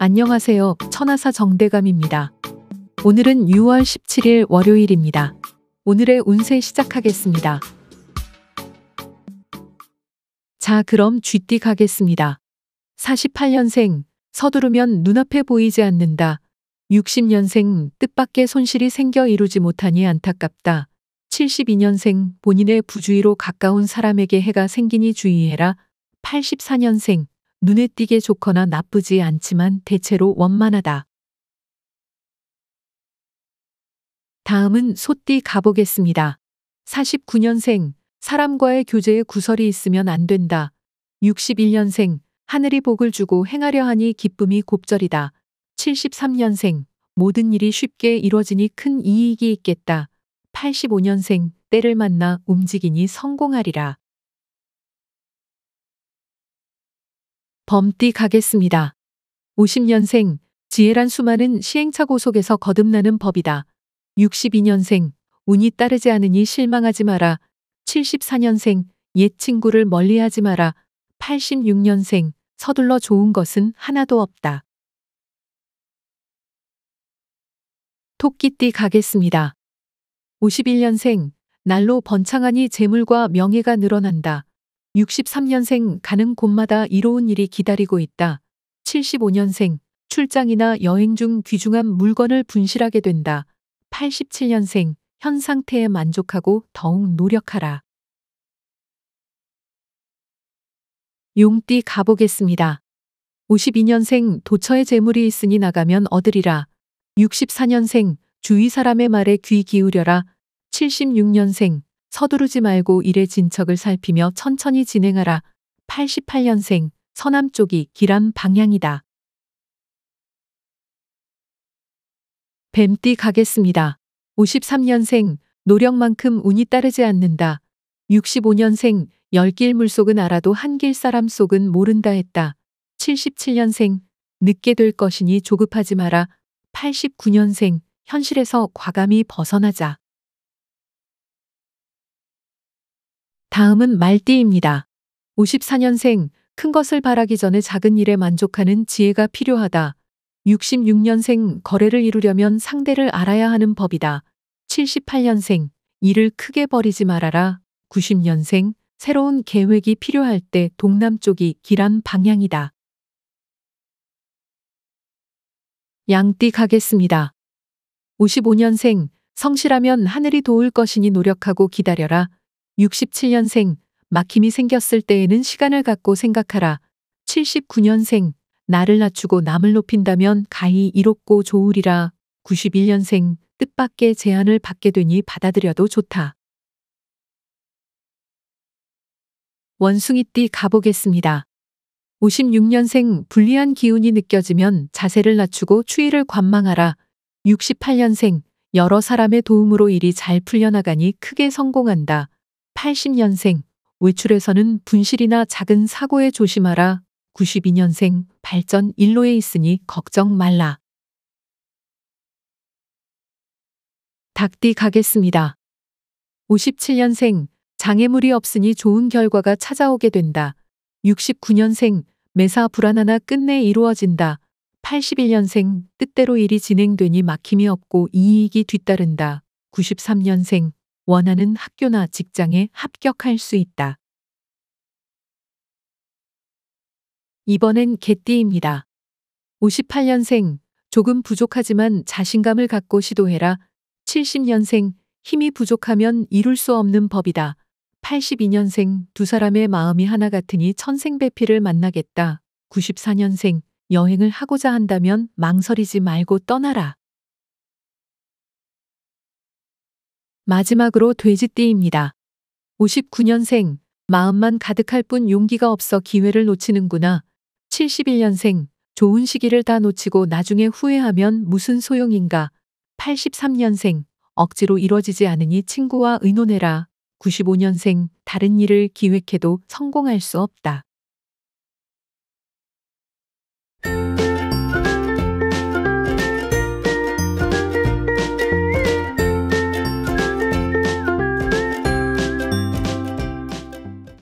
안녕하세요. 천하사 정대감입니다. 오늘은 6월 17일 월요일입니다. 오늘의 운세 시작하겠습니다. 자, 그럼 쥐띠 가겠습니다. 48년생, 서두르면 눈앞에 보이지 않는다. 60년생, 뜻밖의 손실이 생겨 이루지 못하니 안타깝다. 72년생, 본인의 부주의로 가까운 사람에게 해가 생기니 주의해라. 84년생, 눈에 띄게 좋거나 나쁘지 않지만 대체로 원만하다. 다음은 소띠 가보겠습니다. 49년생, 사람과의 교제에 구설이 있으면 안 된다. 61년생, 하늘이 복을 주고 행하려 하니 기쁨이 곱절이다. 73년생, 모든 일이 쉽게 이뤄지니큰 이익이 있겠다. 85년생, 때를 만나 움직이니 성공하리라. 범띠 가겠습니다. 50년생, 지혜란 수많은 시행착오 속에서 거듭나는 법이다. 62년생, 운이 따르지 않으니 실망하지 마라. 74년생, 옛 친구를 멀리하지 마라. 86년생, 서둘러 좋은 것은 하나도 없다. 토끼띠 가겠습니다. 51년생, 날로 번창하니 재물과 명예가 늘어난다. 63년생 가는 곳마다 이로운 일이 기다리고 있다. 75년생 출장이나 여행 중 귀중한 물건을 분실하게 된다. 87년생 현 상태에 만족하고 더욱 노력하라. 용띠 가보겠습니다. 52년생 도처에 재물이 있으니 나가면 얻으리라. 64년생 주위 사람의 말에 귀 기울여라. 76년생 서두르지 말고 일의 진척을 살피며 천천히 진행하라. 88년생 서남쪽이 기람 방향이다. 뱀띠 가겠습니다. 53년생 노력만큼 운이 따르지 않는다. 65년생 열길 물속은 알아도 한길 사람 속은 모른다 했다. 77년생 늦게 될 것이니 조급하지 마라. 89년생 현실에서 과감히 벗어나자. 다음은 말띠입니다. 54년생, 큰 것을 바라기 전에 작은 일에 만족하는 지혜가 필요하다. 66년생, 거래를 이루려면 상대를 알아야 하는 법이다. 78년생, 일을 크게 버리지 말아라. 90년생, 새로운 계획이 필요할 때 동남쪽이 길한 방향이다. 양띠 가겠습니다. 55년생, 성실하면 하늘이 도울 것이니 노력하고 기다려라. 67년생, 막힘이 생겼을 때에는 시간을 갖고 생각하라. 79년생, 나를 낮추고 남을 높인다면 가히 이롭고 좋으리라. 91년생, 뜻밖의 제안을 받게 되니 받아들여도 좋다. 원숭이띠 가보겠습니다. 56년생 불리한 기운이 느껴지면 자세를 낮추고 추위를 관망하라. 68년생 여러 사람의 도움으로 일이 잘 풀려나가니 크게 성공한다. 80년생 외출에서는 분실이나 작은 사고에 조심하라. 92년생 발전 일로에 있으니 걱정 말라. 닭띠 가겠습니다. 57년생 장애물이 없으니 좋은 결과가 찾아오게 된다. 69년생 매사 불안하나 끝내 이루어진다. 81년생 뜻대로 일이 진행되니 막힘이 없고 이익이 뒤따른다. 93년생 원하는 학교나 직장에 합격할 수 있다. 이번엔 개띠입니다. 58년생, 조금 부족하지만 자신감을 갖고 시도해라. 70년생, 힘이 부족하면 이룰 수 없는 법이다. 82년생, 두 사람의 마음이 하나 같으니 천생배필을 만나겠다. 94년생, 여행을 하고자 한다면 망설이지 말고 떠나라. 마지막으로 돼지띠입니다. 59년생, 마음만 가득할 뿐 용기가 없어 기회를 놓치는구나. 71년생, 좋은 시기를 다 놓치고 나중에 후회하면 무슨 소용인가. 83년생, 억지로 이뤄지지 않으니 친구와 의논해라. 95년생, 다른 일을 기획해도 성공할 수 없다.